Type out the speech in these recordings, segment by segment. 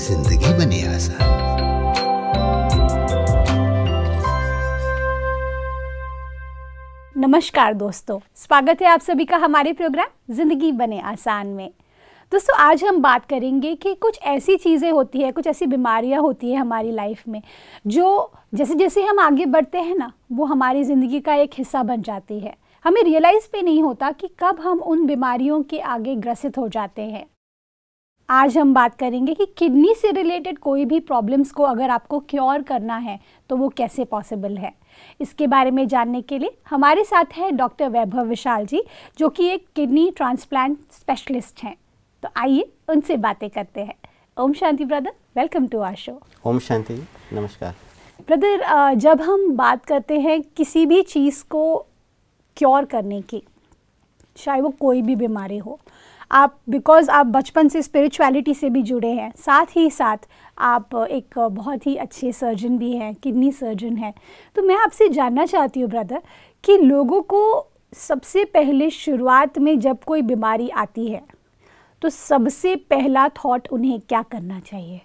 जिंदगी बने आसान नमस्कार दोस्तों स्वागत है आप सभी का हमारे प्रोग्राम जिंदगी बने आसान में दोस्तों आज हम बात करेंगे कि कुछ ऐसी चीज़ें होती है कुछ ऐसी बीमारियां होती है हमारी लाइफ में जो जैसे जैसे हम आगे बढ़ते हैं ना वो हमारी ज़िंदगी का एक हिस्सा बन जाती है हमें रियलाइज़ भी नहीं होता कि कब हम उन बीमारियों के आगे ग्रसित हो जाते हैं आज हम बात करेंगे कि किडनी से रिलेटेड कोई भी प्रॉब्लम्स को अगर आपको क्योर करना है तो वो कैसे पॉसिबल है इसके बारे में जानने के लिए हमारे साथ हैं डॉक्टर वैभव विशाल जी जो कि एक किडनी ट्रांसप्लांट स्पेशलिस्ट हैं तो आइए उनसे बातें करते हैं ओम शांति brother welcome to our show ओम शांति नमस्कार ब्रदर जब हम बात करते हैं किसी भी चीज़ को क्योर करने की चाहे वो कोई भी बीमारी हो आप बिकॉज आप बचपन से स्पिरिचुअलिटी से भी जुड़े हैं साथ ही साथ आप एक बहुत ही अच्छे सर्जन भी हैं किडनी सर्जन हैं तो मैं आपसे जानना चाहती हूँ ब्रदर कि लोगों को सबसे पहले शुरुआत में जब कोई बीमारी आती है तो सबसे पहला थॉट उन्हें क्या करना चाहिए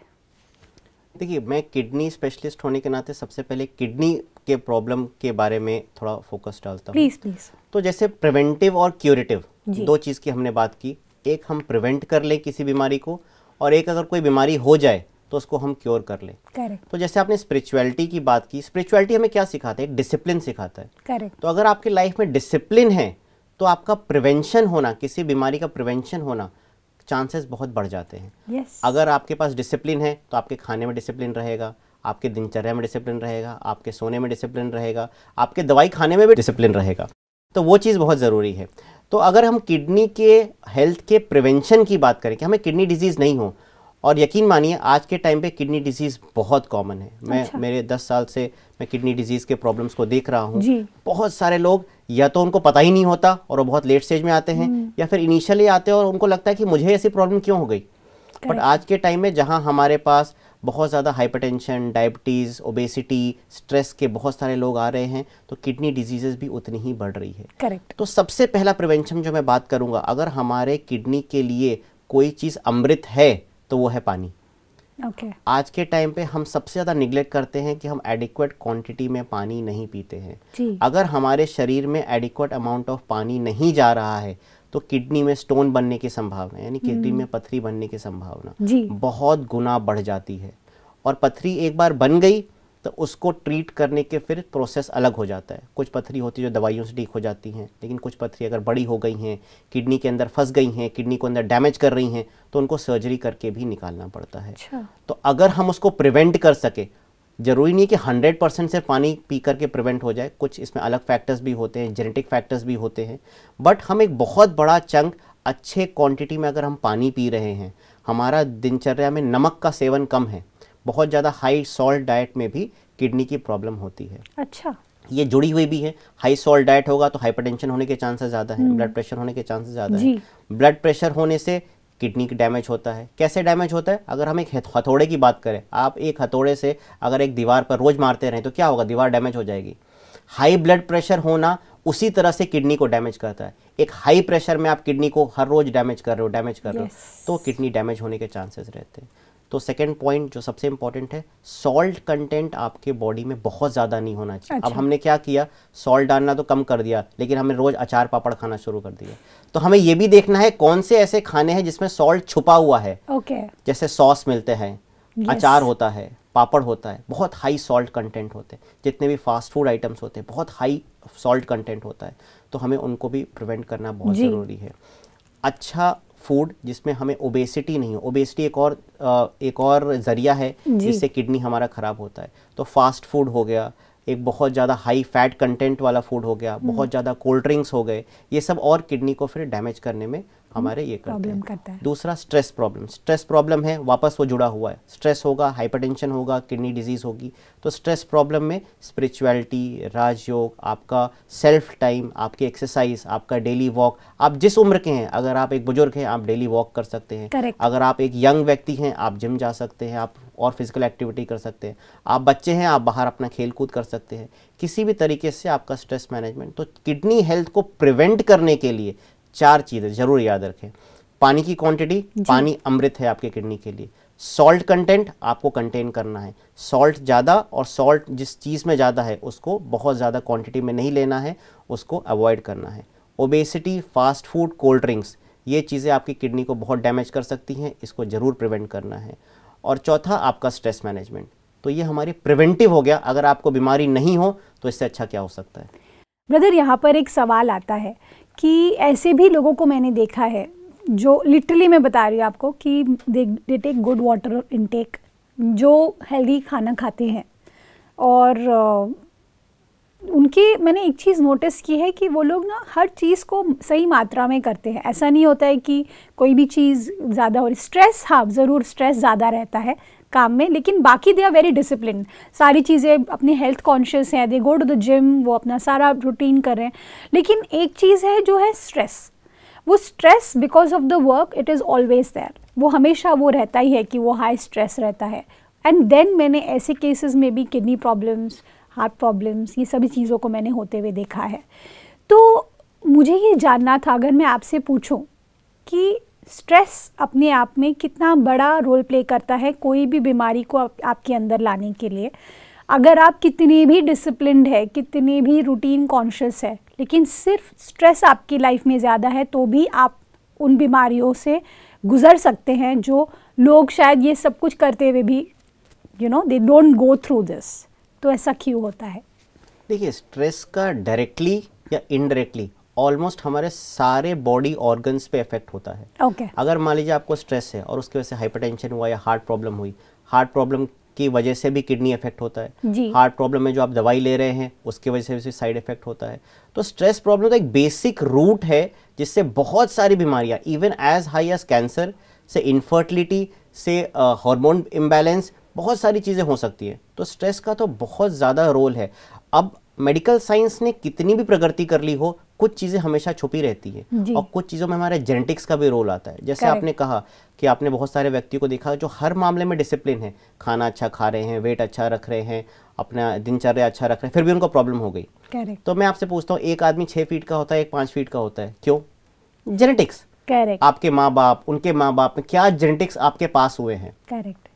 देखिए मैं किडनी स्पेशलिस्ट होने के नाते सबसे पहले किडनी के प्रॉब्लम के बारे में थोड़ा फोकस डालता हूँ प्लीज प्लीज तो जैसे प्रिवेंटिव और क्यूरेटिव दो चीज़ की हमने बात की एक हम प्रिवेंट कर लें किसी बीमारी को और एक अगर कोई बीमारी हो जाए तो उसको हम क्योर कर लें करेक्ट तो जैसे आपने स्पिरिचुअलिटी की बात की स्पिरिचुअलिटी हमें क्या सिखाता है डिसिप्लिन सिखाता है करेक्ट तो अगर आपकी लाइफ में डिसिप्लिन है तो आपका प्रिवेंशन होना किसी बीमारी का प्रिवेंशन होना चांसेस बहुत बढ़ जाते हैं yes. अगर आपके पास डिसिप्लिन है तो आपके खाने में डिसिप्लिन रहेगा आपके दिनचर्या में डिसिप्लिन रहेगा आपके सोने में डिसिप्लिन रहेगा आपके दवाई खाने में भी डिसिप्लिन रहेगा तो वो चीज़ बहुत ज़रूरी है तो अगर हम किडनी के हेल्थ के प्रिवेंशन की बात करें कि हमें किडनी डिजीज़ नहीं हो और यकीन मानिए आज के टाइम पे किडनी डिजीज़ बहुत कॉमन है मैं अच्छा। मेरे 10 साल से मैं किडनी डिजीज़ के प्रॉब्लम्स को देख रहा हूँ बहुत सारे लोग या तो उनको पता ही नहीं होता और वो बहुत लेट स्टेज में आते हैं हम्म। या फिर इनिशियली आते हैं और उनको लगता है कि मुझे ऐसी प्रॉब्लम क्यों हो गई बट आज के टाइम में जहाँ हमारे पास बहुत ज़्यादा हाइपरटेंशन डायबिटीज़ ओबेसिटी स्ट्रेस के बहुत सारे लोग आ रहे हैं तो किडनी डिजीजेज भी उतनी ही बढ़ रही है करेक्ट तो सबसे पहला प्रिवेंशन जो मैं बात करूँगा अगर हमारे किडनी के लिए कोई चीज़ अमृत है तो वो है पानी okay. आज के टाइम पे हम सबसे ज़्यादा निग्लेक्ट करते हैं कि हम एडिक्वेट क्वांटिटी में पानी नहीं पीते हैं अगर हमारे शरीर में एडिक्वेट अमाउंट ऑफ पानी नहीं जा रहा है तो किडनी में स्टोन बनने की संभावना यानी किडनी हम्म। में पथरी बनने की संभावना बहुत गुना बढ़ जाती है और पथरी एक बार बन गई तो उसको ट्रीट करने के फिर प्रोसेस अलग हो जाता है कुछ पथरी होती है जो दवाइयों से ठीक हो जाती हैं लेकिन कुछ पथरी अगर बड़ी हो गई हैं किडनी के अंदर फंस गई हैं किडनी को अंदर डैमेज कर रही हैं तो उनको सर्जरी करके भी निकालना पड़ता है अच्छा। तो अगर हम उसको प्रिवेंट कर सके ज़रूरी नहीं है कि हंड्रेड परसेंट से पानी पी करके प्रिवेंट हो जाए कुछ इसमें अलग फैक्टर्स भी होते हैं जेनेटिक फैक्टर्स भी होते हैं बट हम एक बहुत बड़ा चंक अच्छे क्वांटिटी में अगर हम पानी पी रहे हैं हमारा दिनचर्या में नमक का सेवन कम है बहुत ज़्यादा हाई सॉल्ट डाइट में भी किडनी की प्रॉब्लम होती है अच्छा ये जुड़ी हुई भी है हाई सॉल्ट डाइट होगा तो हाइपरटेंशन होने के चांसेस ज़्यादा है ब्लड प्रेशर होने के चांसेस ज़्यादा है ब्लड प्रेशर होने से किडनी का डैमेज होता है कैसे डैमेज होता है अगर हम एक हथौड़े की बात करें आप एक हथौड़े से अगर एक दीवार पर रोज़ मारते रहें तो क्या होगा दीवार डैमेज हो जाएगी हाई ब्लड प्रेशर होना उसी तरह से किडनी को डैमेज करता है एक हाई प्रेशर में आप किडनी को हर रोज़ डैमेज कर रहे हो डैमेज कर रहे हो तो किडनी डैमेज होने के चांसेस रहते हैं तो सेकेंड पॉइंट जो सबसे इंपॉर्टेंट है सॉल्ट कंटेंट आपके बॉडी में बहुत ज़्यादा नहीं होना चाहिए अच्छा। अब हमने क्या किया सॉल्ट डालना तो कम कर दिया लेकिन हमने रोज़ अचार पापड़ खाना शुरू कर दिया तो हमें यह भी देखना है कौन से ऐसे खाने हैं जिसमें सॉल्ट छुपा हुआ है ओके जैसे सॉस मिलते हैं अचार होता है पापड़ होता है बहुत हाई सॉल्ट कंटेंट होते हैं जितने भी फास्ट फूड आइटम्स होते हैं बहुत हाई सॉल्ट कंटेंट होता है तो हमें उनको भी प्रिवेंट करना बहुत ज़रूरी है अच्छा फूड जिसमें हमें ओबेसिटी नहीं हो ओबेसिटी एक और एक और ज़रिया है जिससे किडनी हमारा ख़राब होता है तो फास्ट फूड हो गया एक बहुत ज़्यादा हाई फैट कंटेंट वाला फूड हो गया बहुत ज़्यादा कोल्ड ड्रिंक्स हो गए ये सब और किडनी को फिर डैमेज करने में हमारे ये करते हैं करता है दूसरा स्ट्रेस प्रॉब्लम स्ट्रेस प्रॉब्लम है वापस वो जुड़ा हुआ है स्ट्रेस होगा हाइपरटेंशन होगा किडनी डिजीज होगी तो स्ट्रेस प्रॉब्लम में स्पिरिचुअलिटी राजयोग आपका सेल्फ टाइम आपकी एक्सरसाइज आपका डेली वॉक आप जिस उम्र के हैं अगर आप एक बुजुर्ग हैं आप डेली वॉक कर सकते हैं Correct. अगर आप एक यंग व्यक्ति हैं आप जिम जा सकते हैं आप और फिजिकल एक्टिविटी कर सकते हैं आप बच्चे हैं आप बाहर अपना खेल कूद कर सकते हैं किसी भी तरीके से आपका स्ट्रेस मैनेजमेंट तो किडनी हेल्थ को प्रिवेंट करने के लिए चार चीज़ें ज़रूर याद रखें पानी की क्वांटिटी पानी अमृत है आपके किडनी के लिए सॉल्ट कंटेंट आपको कंटेन करना है सॉल्ट ज़्यादा और सॉल्ट जिस चीज़ में ज़्यादा है उसको बहुत ज़्यादा क्वांटिटी में नहीं लेना है उसको अवॉइड करना है obesity fast food cold drinks ये चीज़ें आपकी किडनी को बहुत डैमेज कर सकती हैं इसको ज़रूर प्रिवेंट करना है और चौथा आपका स्ट्रेस मैनेजमेंट तो ये हमारी प्रिवेंटिव हो गया अगर आपको बीमारी नहीं हो तो इससे अच्छा क्या हो सकता है ब्रदर यहाँ पर एक सवाल आता है कि ऐसे भी लोगों को मैंने देखा है जो लिटरली मैं बता रही हूँ आपको कि they take good water intake जो हेल्दी खाना खाते हैं और उनकी मैंने एक चीज़ नोटिस की है कि वो लोग ना हर चीज़ को सही मात्रा में करते हैं ऐसा नहीं होता है कि कोई भी चीज़ ज़्यादा हो रही स्ट्रेस हाँ ज़रूर स्ट्रेस ज़्यादा रहता है काम में लेकिन बाकी दे आर वेरी डिसिप्लिन सारी चीज़ें अपनी हेल्थ कॉन्शियस हैं they go to the gym वो अपना सारा रूटीन कर रहे हैं लेकिन एक चीज़ है जो है स्ट्रेस वो stress because of the work it is always there वो हमेशा वो रहता ही है कि वो हाई स्ट्रेस रहता है एंड देन मैंने ऐसे केसेस में भी किडनी प्रॉब्लम्स हार्ट प्रॉब्लम्स ये सभी चीज़ों को मैंने होते हुए देखा है तो मुझे ये जानना था अगर मैं आपसे पूछूं कि स्ट्रेस अपने आप में कितना बड़ा रोल प्ले करता है कोई भी बीमारी को आप, आपके अंदर लाने के लिए अगर आप कितने भी डिसिप्लिनड है कितने भी रूटीन कॉन्शियस है लेकिन सिर्फ स्ट्रेस आपकी लाइफ में ज़्यादा है तो भी आप उन बीमारियों से गुज़र सकते हैं जो लोग शायद ये सब कुछ करते हुए भी you know they don't go through this तो ऐसा क्यों होता है देखिए स्ट्रेस का डायरेक्टली या इनडायरेक्टली ऑलमोस्ट हमारे सारे बॉडी ऑर्गन्स पे इफेक्ट होता है okay. अगर मान लीजिए आपको स्ट्रेस है और उसकी वजह से हाइपरटेंशन हुआ या हार्ट प्रॉब्लम हुई हार्ट प्रॉब्लम की वजह से भी किडनी इफेक्ट होता है हार्ट प्रॉब्लम में जो आप दवाई ले रहे हैं उसकी वजह से भी साइड इफेक्ट होता है तो स्ट्रेस प्रॉब्लम तो एक बेसिक रूट है जिससे बहुत सारी बीमारियाँ even age high age cancer से इनफर्टिलिटी से हार्मोन uh, इम्बैलेंस बहुत सारी चीज़ें हो सकती हैं तो स्ट्रेस का तो बहुत ज़्यादा रोल है अब मेडिकल साइंस ने कितनी भी प्रगति कर ली हो कुछ चीज़ें हमेशा छुपी रहती है और कुछ चीज़ों में हमारे जेनेटिक्स का भी रोल आता है जैसे आपने कहा कि आपने बहुत सारे व्यक्तियों को देखा जो हर मामले में डिसिप्लिन है खाना अच्छा खा रहे हैं वेट अच्छा रख रहे हैं अपना दिनचर्या अच्छा रख रहे हैं फिर भी उनको प्रॉब्लम हो गई तो मैं आपसे पूछता हूँ एक आदमी छह फीट का होता है एक पांच फीट का होता है क्यों जेनेटिक्स करेक्ट आपके माँ बाप उनके माँ बाप में क्या जेनेटिक्स आपके पास हुए हैं करेक्ट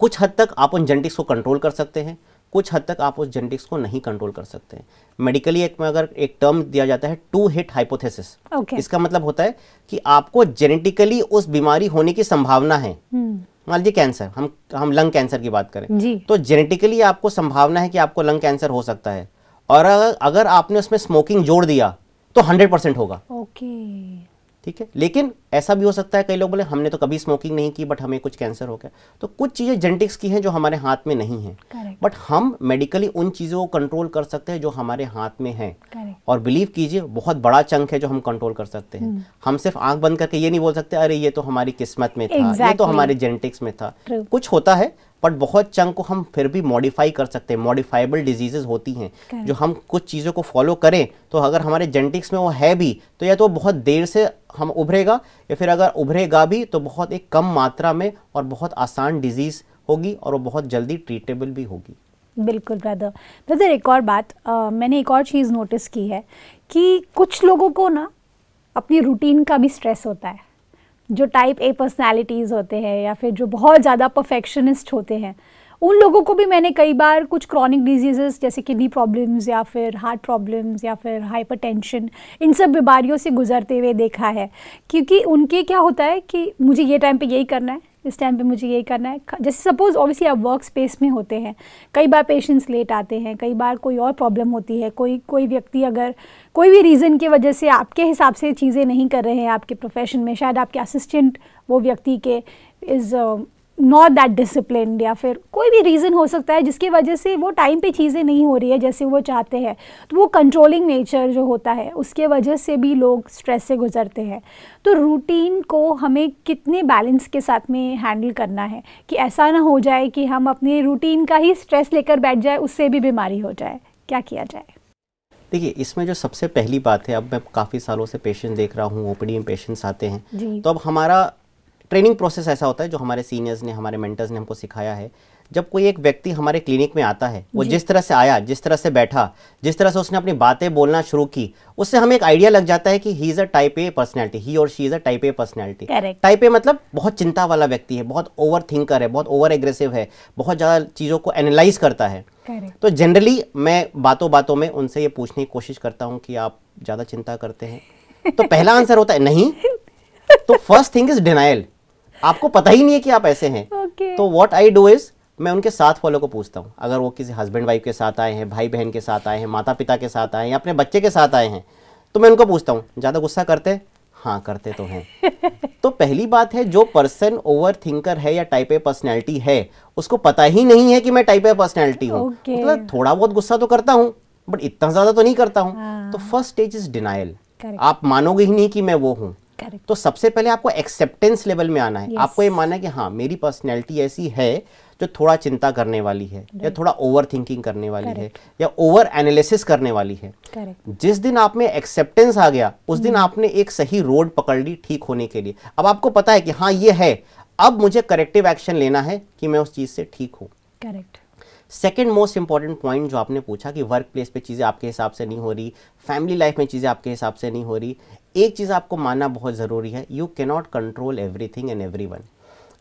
कुछ हद तक आप उन जेनेटिक्स को कंट्रोल कर सकते हैं कुछ हद तक आप उस जेनेटिक्स को नहीं कंट्रोल कर सकते हैं मेडिकली एक में अगर एक टर्म दिया जाता है टू हिट हाइपोथेसिस okay. इसका मतलब होता है कि आपको जेनेटिकली उस बीमारी होने की संभावना है हम्म। मान लीजिए कैंसर हम हम लंग कैंसर की बात करें जी. तो जेनेटिकली आपको संभावना है कि आपको लंग कैंसर हो सकता है और अगर आपने उसमें स्मोकिंग जोड़ दिया तो हंड्रेड परसेंट होगा ओके okay. ठीक है लेकिन ऐसा भी हो सकता है कई लोग बोले हमने तो कभी स्मोकिंग नहीं की बट हमें कुछ कैंसर हो गया तो कुछ चीज़ें जेनेटिक्स की हैं जो हमारे हाथ में नहीं है बट हम मेडिकली उन चीज़ों को कंट्रोल कर सकते हैं जो हमारे हाथ में है और बिलीव कीजिए बहुत बड़ा चंक है जो हम कंट्रोल कर सकते हैं hmm. हम सिर्फ आंख बंद करके ये नहीं बोल सकते अरे ये तो हमारी किस्मत में था exactly. ये तो हमारे जेनेटिक्स में था True. कुछ होता है बट बहुत चंग को हम फिर भी मॉडिफाई कर सकते हैं मॉडिफाइबल डिजीजेज होती हैं जो हम कुछ चीज़ों को फॉलो करें तो अगर हमारे जेनेटिक्स में वो है भी तो या तो बहुत देर से हम उभरेगा या फिर अगर उभरेगा भी तो बहुत एक कम मात्रा में और बहुत आसान डिजीज़ होगी और वो बहुत जल्दी ट्रीटेबल भी होगी बिल्कुल ब्रदर ब्रदर एक और बात आ, मैंने एक और चीज़ नोटिस की है कि कुछ लोगों को ना अपनी रूटीन का भी स्ट्रेस होता है जो टाइप ए पर्सनैलिटीज़ होते हैं या फिर जो बहुत ज़्यादा परफेक्शनिस्ट होते हैं उन लोगों को भी मैंने कई बार कुछ क्रॉनिक डिजीज़ जैसे किडनी प्रॉब्लम्स या फिर हार्ट प्रॉब्लम्स या फिर हाइपरटेंशन इन सब बीमारियों से गुजरते हुए देखा है क्योंकि उनके क्या होता है कि मुझे ये टाइम पे यही करना है इस टाइम पे मुझे यही करना है जैसे सपोज़ ऑब्वियसली आप वर्क स्पेस में होते हैं कई बार पेशेंट्स लेट आते हैं कई बार कोई और प्रॉब्लम होती है कोई कोई व्यक्ति अगर कोई भी रीज़न की वजह से आपके हिसाब से चीज़ें नहीं कर रहे हैं आपके प्रोफेशन में शायद आपके असिस्टेंट वो व्यक्ति के इज़ नॉट दैट डिसिप्लिन या फिर कोई भी रीज़न हो सकता है जिसकी वजह से वो टाइम पे चीज़ें नहीं हो रही है जैसे वो चाहते हैं तो वो कंट्रोलिंग नेचर जो होता है उसके वजह से भी लोग स्ट्रेस से गुजरते हैं तो रूटीन को हमें कितने बैलेंस के साथ में हैंडल करना है कि ऐसा ना हो जाए कि हम अपने रूटीन का ही स्ट्रेस लेकर बैठ जाए उससे भी बीमारी हो जाए क्या किया जाए देखिए इसमें जो सबसे पहली बात है अब मैं काफ़ी सालों से पेशेंट देख रहा हूँ ओपीडी में पेशेंट्स आते हैं तो अब हमारा ट्रेनिंग प्रोसेस ऐसा होता है जो हमारे सीनियर्स ने हमारे मेंटर्स ने हमको सिखाया है जब कोई एक व्यक्ति हमारे क्लिनिक में आता है वो जिस तरह से आया जिस तरह से बैठा जिस तरह से उसने अपनी बातें बोलना शुरू की उससे हमें एक आइडिया लग जाता है कि he is a type A personality ही और she is a type A personality type A मतलब बहुत चिंता वाला व्यक्ति है बहुत ओवर थिंकर है बहुत ओवर एग्रेसिव है बहुत ज़्यादा चीज़ों को एनालाइज करता है तो जनरली मैं बातों बातों में उनसे ये पूछने की कोशिश करता हूँ कि आप ज़्यादा चिंता करते हैं तो पहला आंसर होता है नहीं तो फर्स्ट थिंग इज डिनाइल आपको पता ही नहीं है कि आप ऐसे हैं okay. तो वॉट आई डू इज मैं उनके साथ वालों को पूछता हूँ अगर वो किसी हस्बैंड वाइफ के साथ आए हैं भाई बहन के साथ आए हैं माता पिता के साथ आए हैं अपने बच्चे के साथ आए हैं तो मैं उनको पूछता हूँ ज़्यादा गुस्सा करते हाँ करते तो हैं तो पहली बात है जो पर्सन ओवर थिंकर है या टाइप ए पर्सनैलिटी है उसको पता ही नहीं है कि मैं टाइप ए पर्सनैलिटी हूँ okay. मतलब थोड़ा बहुत गुस्सा तो करता हूँ बट इतना ज़्यादा तो नहीं करता हूँ हाँ। तो फर्स्ट स्टेज इज डिनाइल आप मानोगे ही नहीं कि मैं वो हूँ Correct. तो सबसे पहले आपको एक्सेप्टेंस लेवल में आना है yes. आपको ये मानना है कि हाँ मेरी पर्सनैलिटी ऐसी है जो थोड़ा चिंता करने वाली है right. या थोड़ा ओवर थिंकिंग करने वाली Correct. है या ओवर एनालिसिस करने वाली है Correct. जिस दिन आप में एक्सेप्टेंस आ गया उस hmm. दिन आपने एक सही रोड पकड़ ली ठीक होने के लिए अब आपको पता है कि हाँ ये है अब मुझे करेक्टिव एक्शन लेना है कि मैं उस चीज़ से ठीक हूँ correct second most important point जो आपने पूछा कि वर्क प्लेस पर चीज़ें आपके हिसाब से नहीं हो रही फैमिली लाइफ में चीज़ें आपके हिसाब से नहीं हो रही एक चीज़ आपको मानना बहुत ज़रूरी है you cannot control everything and everyone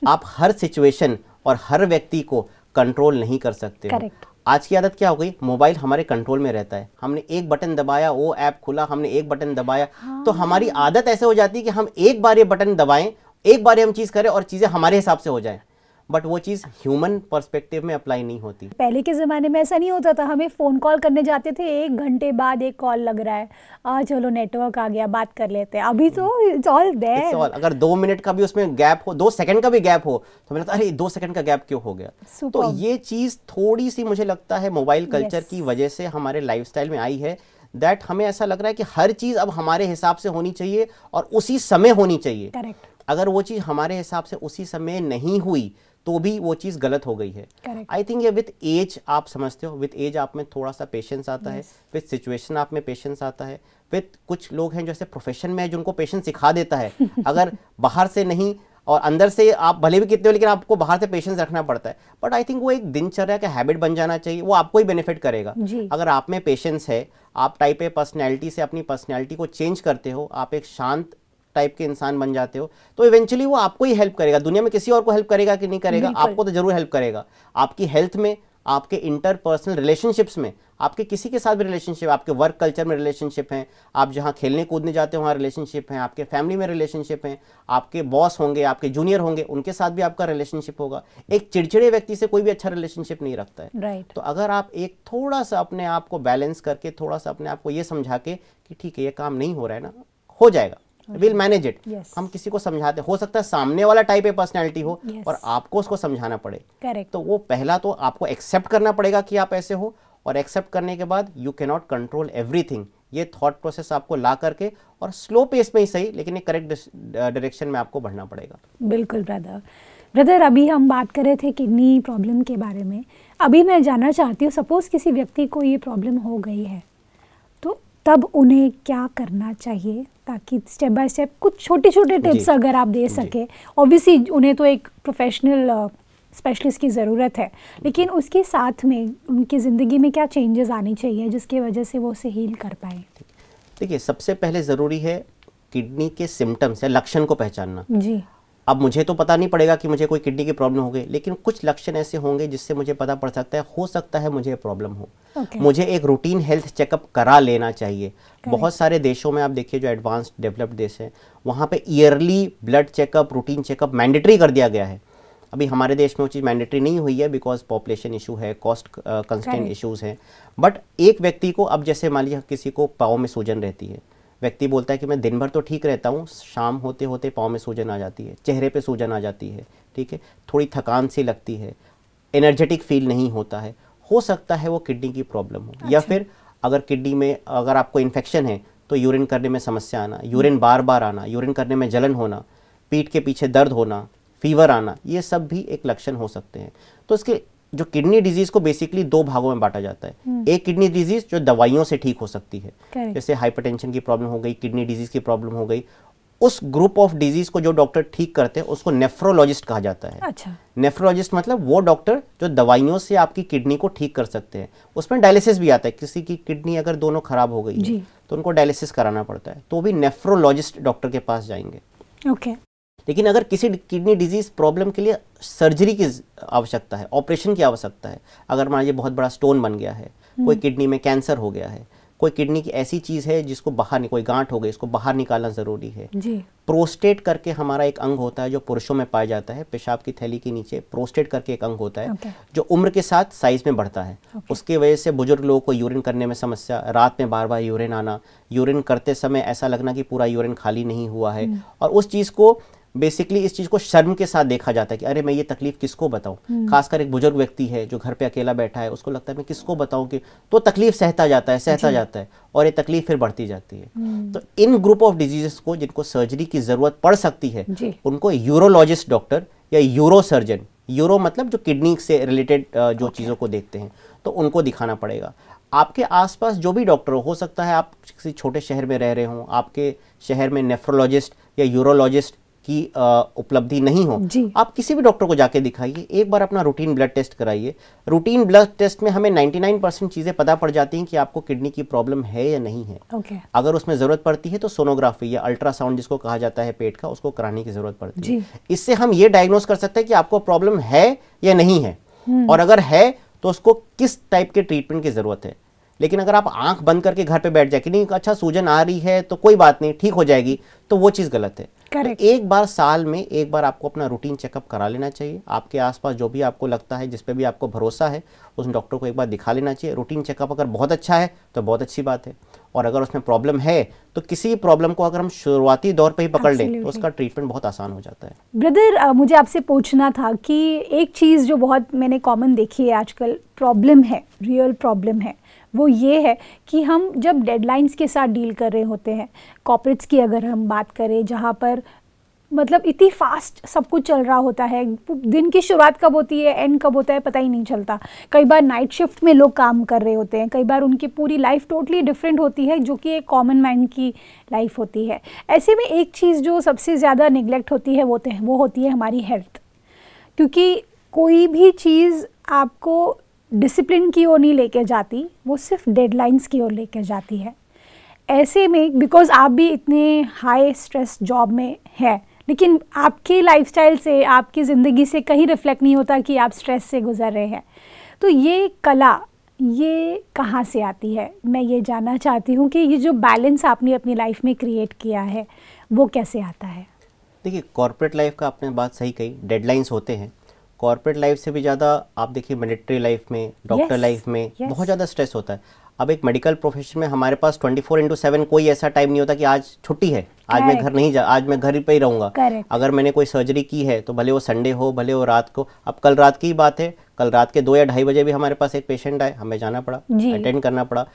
आप हर सिचुएशन और हर व्यक्ति को कंट्रोल नहीं कर सकते आज की आदत क्या हो गई मोबाइल हमारे कंट्रोल में रहता है हमने एक बटन दबाया वो ऐप खुला हमने एक बटन दबाया हाँ। तो हमारी आदत ऐसे हो जाती है कि हम एक बार ये बटन दबाएं एक बार हम चीज़ करें और चीज़ें हमारे हिसाब से हो जाएं बट वो चीज़ ह्यूमन परस्पेक्टिव में अप्लाई नहीं होती पहले के ज़माने में ऐसा नहीं होता था हमें फ़ोन कॉल करने जाते थे एक घंटे बाद एक कॉल लग रहा है आ, चलो नेटवर्क आ गया बात कर लेते हैं अभी तो इट्स ऑल देयर अगर दो मिनट का भी उसमें गैप हो दो सेकंड का भी गैप हो तो मैंने अरे दो सेकंड का गैप क्यों हो गया तो ये चीज़ थोड़ी सी मुझे लगता है मोबाइल कल्चर की वजह से हमारे लाइफ में आई है दैट हमें ऐसा लग रहा है कि हर चीज़ अब हमारे हिसाब से होनी चाहिए और उसी समय होनी चाहिए करेक्ट अगर वो चीज़ हमारे हिसाब से उसी समय नहीं हुई तो भी वो चीज़ गलत हो गई है आई थिंक ये विथ एज आप समझते हो विथ एज आप में थोड़ा सा पेशेंस आता yes. है विथ सिचुएशन आप में पेशेंस आता है विथ कुछ लोग हैं जो ऐसे प्रोफेशन में है जिनको पेशेंस सिखा देता है अगर बाहर से नहीं और अंदर से आप भले भी कितने हो लेकिन आपको बाहर से पेशेंस रखना पड़ता है बट आई थिंक वो एक दिनचर्या का हैबिट बन जाना चाहिए वो आपको ही बेनिफिट करेगा अगर आप में पेशेंस है आप टाइप ए पर्सनैलिटी से अपनी पर्सनैलिटी को चेंज करते हो आप एक शांत टाइप के इंसान बन जाते हो तो इवेंचुअली वो आपको ही हेल्प करेगा दुनिया में किसी और को हेल्प करेगा कि नहीं करेगा आपको तो जरूर हेल्प करेगा आपकी हेल्थ में आपके इंटरपर्सनल रिलेशनशिप्स में आपके किसी के साथ भी रिलेशनशिप आपके वर्क कल्चर में रिलेशनशिप हैं आप जहाँ खेलने कूदने जाते हो वहाँ रिलेशनशिप हैं आपके फैमिली में रिलेशनशिप हैं आपके बॉस होंगे आपके जूनियर होंगे उनके साथ भी आपका रिलेशनशिप होगा एक चिड़चिड़े व्यक्ति से कोई भी अच्छा रिलेशनशिप नहीं रखता है right. तो अगर आप एक थोड़ा सा अपने आप को बैलेंस करके थोड़ा सा अपने आप को ये समझा के कि ठीक है ये काम नहीं हो रहा है ना हो जाएगा विल मैनेज इट हम किसी को समझाते हो सकता है सामने वाला टाइप ए पर्सनैलिटी हो yes. और आपको उसको समझाना पड़े करेक्ट तो वो पहला तो आपको एक्सेप्ट करना पड़ेगा कि आप ऐसे हो और एक्सेप्ट करने के बाद you can not control everything ये थॉट प्रोसेस आपको ला करके और स्लो पेस में ही सही लेकिन एक करेक्ट डायरेक्शन में आपको बढ़ना पड़ेगा बिल्कुल ब्रदर ब्रदर अभी हम बात कर रहे थे किडनी प्रॉब्लम के बारे में अभी मैं जानना चाहती हूँ सपोज़ किसी व्यक्ति को ये प्रॉब्लम हो गई है तब उन्हें क्या करना चाहिए ताकि स्टेप बाय स्टेप कुछ छोटे छोटे टिप्स अगर आप दे सके ऑब्वियसली उन्हें तो एक प्रोफेशनल स्पेशलिस्ट uh, की ज़रूरत है लेकिन उसके साथ में उनकी ज़िंदगी में क्या चेंजेस आने चाहिए जिसकी वजह से वो उसे हील कर पाए देखिए सबसे पहले ज़रूरी है किडनी के सिम्टम्स या लक्षण को पहचानना जी अब मुझे तो पता नहीं पड़ेगा कि मुझे कोई किडनी की प्रॉब्लम हो गई लेकिन कुछ लक्षण ऐसे होंगे जिससे मुझे पता पड़ सकता है हो सकता है मुझे प्रॉब्लम हो okay. मुझे एक रूटीन हेल्थ चेकअप करा लेना चाहिए okay. बहुत सारे देशों में आप देखिए जो एडवांस डेवलप्ड देश हैं वहाँ पे yearly blood checkup routine checkup mandatory कर दिया गया है अभी हमारे देश में वो चीज़ मैंडेटरी नहीं हुई है बिकॉज पॉपुलेशन इशू है कॉस्ट कंस्टेंट इशूज हैं बट एक व्यक्ति को अब जैसे मान लीजिए किसी को पाओ में सूजन रहती है व्यक्ति बोलता है कि मैं दिन भर तो ठीक रहता हूँ शाम होते होते पाँव में सूजन आ जाती है चेहरे पे सूजन आ जाती है ठीक है थोड़ी थकान सी लगती है एनर्जेटिक फील नहीं होता है हो सकता है वो किडनी की प्रॉब्लम हो अच्छा। या फिर अगर किडनी में अगर आपको इन्फेक्शन है तो यूरिन करने में समस्या आना यूरिन बार बार आना यूरिन करने में जलन होना पीठ के पीछे दर्द होना फीवर आना ये सब भी एक लक्षण हो सकते हैं तो इसके जो किडनी डिजीज को बेसिकली दो भागों में बांटा जाता है हम्म। एक किडनी डिजीज जो दवाइयों से ठीक हो सकती है जैसे हाइपरटेंशन की प्रॉब्लम हो गई किडनी डिजीज की प्रॉब्लम हो गई उस ग्रुप ऑफ डिजीज को जो डॉक्टर ठीक करते हैं उसको नेफ्रोलॉजिस्ट कहा जाता है अच्छा नेफ्रोलॉजिस्ट मतलब वो डॉक्टर जो दवाइयों से आपकी किडनी को ठीक कर सकते हैं उसमें डायलिसिस भी आता है किसी की किडनी अगर दोनों खराब हो गई है तो उनको डायलिसिस कराना पड़ता है तो भी नेफ्रोलॉजिस्ट डॉक्टर के पास जाएंगे ओके okay. लेकिन अगर किसी किडनी डिजीज़ प्रॉब्लम के लिए सर्जरी की आवश्यकता है ऑपरेशन की आवश्यकता है अगर मान लीजिए बहुत बड़ा स्टोन बन गया है हम्म। कोई किडनी में कैंसर हो गया है कोई किडनी की ऐसी चीज़ है जिसको बाहर कोई गांठ हो गई इसको बाहर निकालना ज़रूरी है जी प्रोस्टेट करके हमारा एक अंग होता है जो पुरुषों में पाया जाता है पेशाब की थैली के नीचे प्रोस्टेट करके एक अंग होता है जो उम्र के साथ साइज में बढ़ता है उसकी वजह से बुजुर्ग लोगों को यूरिन करने में समस्या रात में बार बार यूरिन आना यूरिन करते समय ऐसा लगना कि पूरा यूरिन खाली नहीं हुआ है हम्म। और उस चीज़ को बेसिकली इस चीज़ को शर्म के साथ देखा जाता है कि अरे मैं ये तकलीफ किसको बताऊं हम्म। खासकर एक बुजुर्ग व्यक्ति है जो घर पे अकेला बैठा है उसको लगता है मैं किसको बताऊं कि तो तकलीफ सहता जाता है सहता जाता है और ये तकलीफ फिर बढ़ती जाती है हम्म। तो इन ग्रुप ऑफ डिजीजेस को जिनको सर्जरी की ज़रूरत पड़ सकती है उनको यूरोलॉजिस्ट डॉक्टर या यूरो सर्जन यूरो मतलब जो किडनी से रिलेटेड जो चीज़ों को देखते हैं तो उनको दिखाना पड़ेगा आपके आसपास जो भी डॉक्टर हो, हो सकता है आप किसी छोटे शहर में रह रहे हों आपके शहर में नेफ्रोलॉजिस्ट या यूरोलॉजिस्ट की उपलब्धि नहीं हो आप किसी भी डॉक्टर को जाके दिखाइए एक बार अपना रूटीन ब्लड टेस्ट कराइए रूटीन ब्लड टेस्ट में हमें 99 परसेंट चीज़ें पता पड़ जाती हैं कि आपको किडनी की प्रॉब्लम है या नहीं है okay. अगर उसमें ज़रूरत पड़ती है तो सोनोग्राफी या अल्ट्रासाउंड जिसको कहा जाता है पेट का उसको कराने की ज़रूरत पड़ती है इससे हम ये डायग्नोज कर सकते हैं कि आपको प्रॉब्लम है या नहीं है हम्म। और अगर है तो उसको किस टाइप के ट्रीटमेंट की ज़रूरत है लेकिन अगर आप आंख बंद करके घर पे बैठ जाए कि नहीं अच्छा सूजन आ रही है तो कोई बात नहीं ठीक हो जाएगी तो वो चीज़ गलत है करेक्ट तो एक बार साल में एक बार आपको अपना रूटीन चेकअप करा लेना चाहिए आपके आसपास जो भी आपको लगता है जिस पे भी आपको भरोसा है उस डॉक्टर को एक बार दिखा लेना चाहिए रूटीन चेकअप अगर बहुत अच्छा है तो बहुत अच्छी बात है और अगर उसमें प्रॉब्लम है तो किसी प्रॉब्लम को अगर हम शुरुआती दौर पर ही पकड़ लें तो उसका ट्रीटमेंट बहुत आसान हो जाता है ब्रदर मुझे आपसे पूछना था कि एक चीज़ जो बहुत मैंने कॉमन देखी है आजकल प्रॉब्लम है रियल प्रॉब्लम है वो ये है कि हम जब डेडलाइंस के साथ डील कर रहे होते हैं कॉपरेट्स की अगर हम बात करें जहाँ पर मतलब इतनी फास्ट सब कुछ चल रहा होता है दिन की शुरुआत कब होती है एंड कब होता है पता ही नहीं चलता कई बार नाइट शिफ्ट में लोग काम कर रहे होते हैं कई बार उनकी पूरी लाइफ टोटली डिफरेंट होती है जो कि एक कॉमन मैन की लाइफ होती है ऐसे में एक चीज़ जो सबसे ज़्यादा निगलेक्ट होती है वो तो वो होती है हमारी हेल्थ क्योंकि कोई भी चीज़ आपको डिसिप्लिन की ओर नहीं लेके जाती वो सिर्फ डेडलाइंस की ओर लेके जाती है ऐसे में बिकॉज आप भी इतने हाई स्ट्रेस जॉब में है लेकिन आपके लाइफस्टाइल से आपकी ज़िंदगी से कहीं रिफ्लेक्ट नहीं होता कि आप स्ट्रेस से गुजर रहे हैं तो ये कला ये कहाँ से आती है मैं ये जानना चाहती हूँ कि ये जो बैलेंस आपने अपनी लाइफ में क्रिएट किया है वो कैसे आता है देखिए कॉर्पोरेट लाइफ का आपने बात सही कही डेडलाइंस होते हैं कॉर्पोरेट लाइफ से भी ज़्यादा आप देखिए मिलिट्री लाइफ में डॉक्टर yes, लाइफ में yes. बहुत ज़्यादा स्ट्रेस होता है अब एक मेडिकल प्रोफेशन में हमारे पास 24 फोर इंटू सेवन कोई ऐसा टाइम नहीं होता कि आज छुट्टी है आज Correct. मैं घर नहीं जा आज मैं घर पे ही रहूँगा अगर मैंने कोई सर्जरी की है तो भले वो संडे हो भले वो रात को अब कल रात की ही बात है कल रात के दो या ढाई बजे भी हमारे पास एक पेशेंट आए हमें जाना पड़ा अटेंड करना पड़ा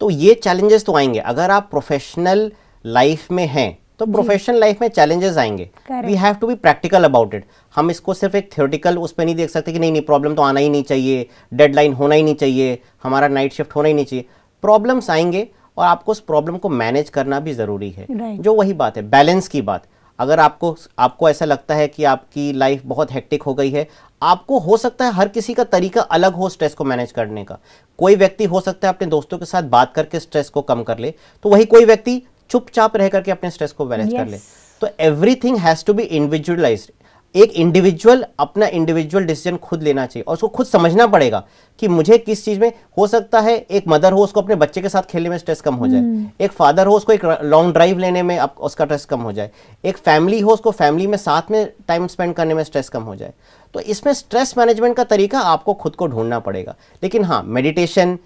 तो ये चैलेंजेस तो आएंगे अगर आप प्रोफेशनल लाइफ में हैं तो प्रोफेशनल लाइफ में चैलेंजेस आएंगे we have to be practical about it हम इसको सिर्फ एक थियोटिकल उस पर नहीं देख सकते कि नहीं नहीं प्रॉब्लम तो आना ही नहीं चाहिए डेडलाइन होना ही नहीं चाहिए हमारा नाइट शिफ्ट होना ही नहीं चाहिए प्रॉब्लम्स आएंगे और आपको उस प्रॉब्लम को मैनेज करना भी ज़रूरी है right. जो वही बात है बैलेंस की बात अगर आपको आपको ऐसा लगता है कि आपकी लाइफ बहुत हेक्टिक हो गई है आपको हो सकता है हर किसी का तरीका अलग हो स्ट्रेस को मैनेज करने का कोई व्यक्ति हो सकता है अपने दोस्तों के साथ बात करके स्ट्रेस को कम कर ले तो वही कोई व्यक्ति चुपचाप रह करके अपने स्ट्रेस को मैनेज yes. कर ले तो everything has to be individualize एक इंडिविजुअल अपना इंडिविजुअल डिसीजन खुद लेना चाहिए और उसको खुद समझना पड़ेगा कि मुझे किस चीज़ में हो सकता है एक मदर हो उसको अपने बच्चे के साथ खेलने में स्ट्रेस कम हो जाए hmm. एक फादर हो उसको एक लॉन्ग ड्राइव लेने में अब उसका स्ट्रेस कम हो जाए एक फैमिली हो उसको फैमिली में साथ में टाइम स्पेंड करने में स्ट्रेस कम हो जाए तो इसमें स्ट्रेस मैनेजमेंट का तरीका आपको खुद को ढूंढना पड़ेगा लेकिन हाँ मेडिटेशन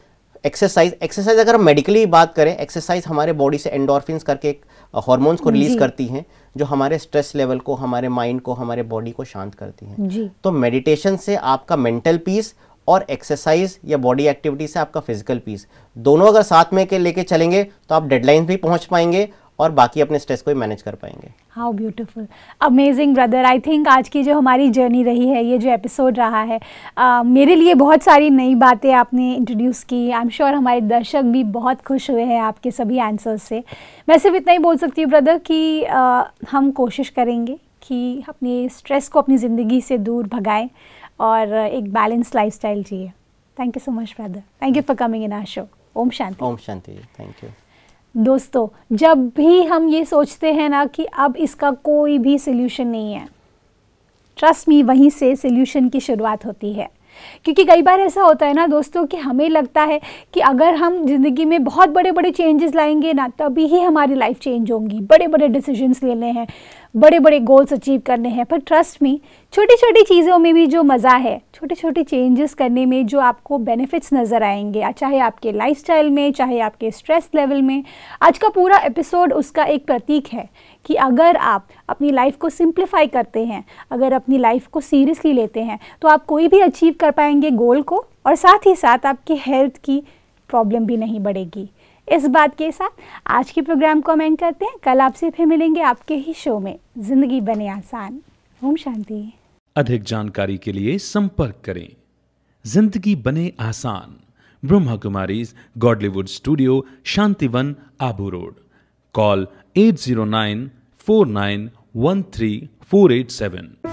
एक्सरसाइज एक्सरसाइज अगर हम मेडिकली बात करें एक्सरसाइज हमारे बॉडी से एंडोरफिन्स करके एक हॉर्मोन्स को रिलीज करती हैं जो हमारे स्ट्रेस लेवल को हमारे माइंड को हमारे बॉडी को शांत करती हैं तो मेडिटेशन से आपका मेंटल पीस और एक्सरसाइज या बॉडी एक्टिविटी से आपका फिजिकल पीस दोनों अगर साथ में के लेके चलेंगे तो आप डेडलाइंस भी पहुंच पाएंगे और बाकी अपने स्ट्रेस को ही मैनेज कर पाएंगे how beautiful amazing brother I think आज की जो हमारी जर्नी रही है ये जो एपिसोड रहा है uh, मेरे लिए बहुत सारी नई बातें आपने इंट्रोड्यूस की आई एम श्योर हमारे दर्शक भी बहुत खुश हुए हैं आपके सभी आंसर्स से मैं सिर्फ इतना ही बोल सकती हूँ ब्रदर कि uh, हम कोशिश करेंगे कि अपने स्ट्रेस को अपनी ज़िंदगी से दूर भगाएं और एक बैलेंस लाइफ स्टाइल चाहिए thank you so much brother thank you for coming in our show Om Shanti Om Shanti thank you दोस्तों जब भी हम ये सोचते हैं ना कि अब इसका कोई भी सोल्यूशन नहीं है ट्रस्ट मी वहीं से सोल्यूशन की शुरुआत होती है क्योंकि कई बार ऐसा होता है ना दोस्तों कि हमें लगता है कि अगर हम ज़िंदगी में बहुत बड़े बड़े चेंजेस लाएंगे ना तभी ही हमारी लाइफ चेंज होंगी बड़े बड़े डिसीजंस लेने हैं बड़े बड़े गोल्स अचीव करने हैं पर ट्रस्ट में छोटी छोटी चीज़ों में भी जो मज़ा है छोटे छोटे चेंजेस करने में जो आपको बेनिफिट्स नज़र आएंगे चाहे आपके लाइफस्टाइल में चाहे आपके स्ट्रेस लेवल में आज का पूरा एपिसोड उसका एक प्रतीक है कि अगर आप अपनी लाइफ को सिंप्लीफाई करते हैं अगर अपनी लाइफ को सीरियसली लेते हैं तो आप कोई भी अचीव कर पाएंगे गोल को और साथ ही साथ आपकी हेल्थ की प्रॉब्लम भी नहीं बढ़ेगी इस बात के साथ आज के प्रोग्राम को एंड करते हैं कल आपसे फिर मिलेंगे आपके ही शो में जिंदगी बने आसान ओम शांति अधिक जानकारी के लिए संपर्क करें जिंदगी बने आसान Brahma Kumari Godlywood studio Shantivan Abu road call eight zero nine four nine one three four eight seven